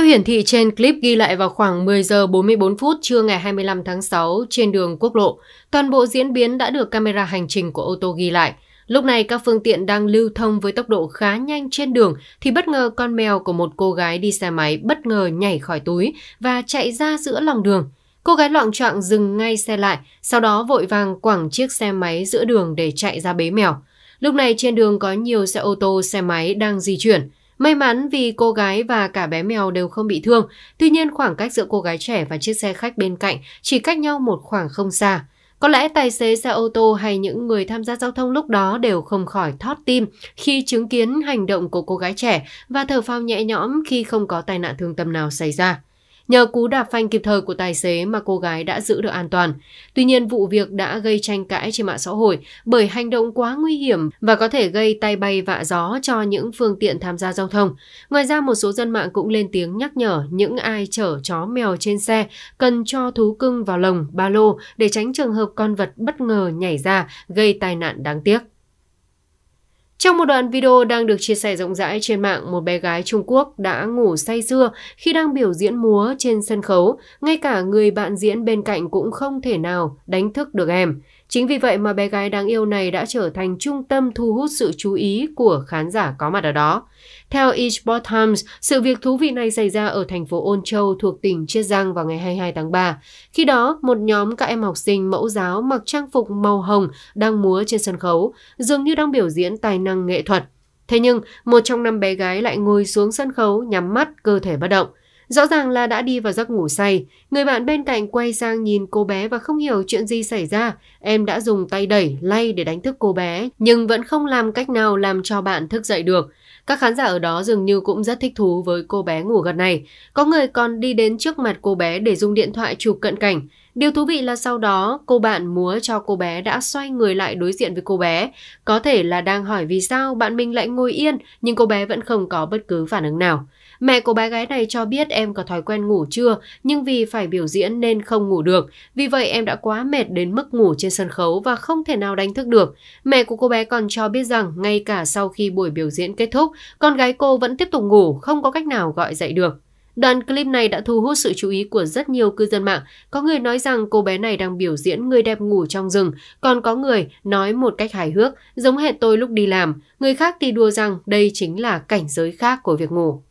Theo hiển thị trên clip ghi lại vào khoảng 10 giờ 44 phút trưa ngày 25 tháng 6 trên đường quốc lộ, toàn bộ diễn biến đã được camera hành trình của ô tô ghi lại. Lúc này các phương tiện đang lưu thông với tốc độ khá nhanh trên đường thì bất ngờ con mèo của một cô gái đi xe máy bất ngờ nhảy khỏi túi và chạy ra giữa lòng đường. Cô gái loạn trọng dừng ngay xe lại, sau đó vội vàng quẳng chiếc xe máy giữa đường để chạy ra bế mèo. Lúc này trên đường có nhiều xe ô tô, xe máy đang di chuyển. May mắn vì cô gái và cả bé mèo đều không bị thương, tuy nhiên khoảng cách giữa cô gái trẻ và chiếc xe khách bên cạnh chỉ cách nhau một khoảng không xa. Có lẽ tài xế xe ô tô hay những người tham gia giao thông lúc đó đều không khỏi thót tim khi chứng kiến hành động của cô gái trẻ và thở phao nhẹ nhõm khi không có tai nạn thương tâm nào xảy ra. Nhờ cú đạp phanh kịp thời của tài xế mà cô gái đã giữ được an toàn. Tuy nhiên vụ việc đã gây tranh cãi trên mạng xã hội bởi hành động quá nguy hiểm và có thể gây tay bay vạ gió cho những phương tiện tham gia giao thông. Ngoài ra một số dân mạng cũng lên tiếng nhắc nhở những ai chở chó mèo trên xe cần cho thú cưng vào lồng, ba lô để tránh trường hợp con vật bất ngờ nhảy ra gây tai nạn đáng tiếc. Trong một đoạn video đang được chia sẻ rộng rãi trên mạng, một bé gái Trung Quốc đã ngủ say sưa khi đang biểu diễn múa trên sân khấu. Ngay cả người bạn diễn bên cạnh cũng không thể nào đánh thức được em. Chính vì vậy mà bé gái đáng yêu này đã trở thành trung tâm thu hút sự chú ý của khán giả có mặt ở đó. Theo Eastport Times, sự việc thú vị này xảy ra ở thành phố Ôn Châu thuộc tỉnh Chiết Giang vào ngày 22 tháng 3. Khi đó, một nhóm các em học sinh mẫu giáo mặc trang phục màu hồng đang múa trên sân khấu, dường như đang biểu diễn tài năng năng nghệ thuật. Thế nhưng, một trong năm bé gái lại ngồi xuống sân khấu nhắm mắt cơ thể bất động. Rõ ràng là đã đi vào giấc ngủ say, người bạn bên cạnh quay sang nhìn cô bé và không hiểu chuyện gì xảy ra. Em đã dùng tay đẩy, lay để đánh thức cô bé, nhưng vẫn không làm cách nào làm cho bạn thức dậy được. Các khán giả ở đó dường như cũng rất thích thú với cô bé ngủ gật này. Có người còn đi đến trước mặt cô bé để dùng điện thoại chụp cận cảnh. Điều thú vị là sau đó cô bạn múa cho cô bé đã xoay người lại đối diện với cô bé. Có thể là đang hỏi vì sao bạn mình lại ngồi yên nhưng cô bé vẫn không có bất cứ phản ứng nào. Mẹ của bé gái này cho biết em có thói quen ngủ chưa nhưng vì phải biểu diễn nên không ngủ được. Vì vậy em đã quá mệt đến mức ngủ trên sân khấu và không thể nào đánh thức được. Mẹ của cô bé còn cho biết rằng ngay cả sau khi buổi biểu diễn kết thúc thúc, con gái cô vẫn tiếp tục ngủ, không có cách nào gọi dậy được. Đoạn clip này đã thu hút sự chú ý của rất nhiều cư dân mạng. Có người nói rằng cô bé này đang biểu diễn người đẹp ngủ trong rừng, còn có người nói một cách hài hước, giống hệt tôi lúc đi làm. Người khác thì đùa rằng đây chính là cảnh giới khác của việc ngủ.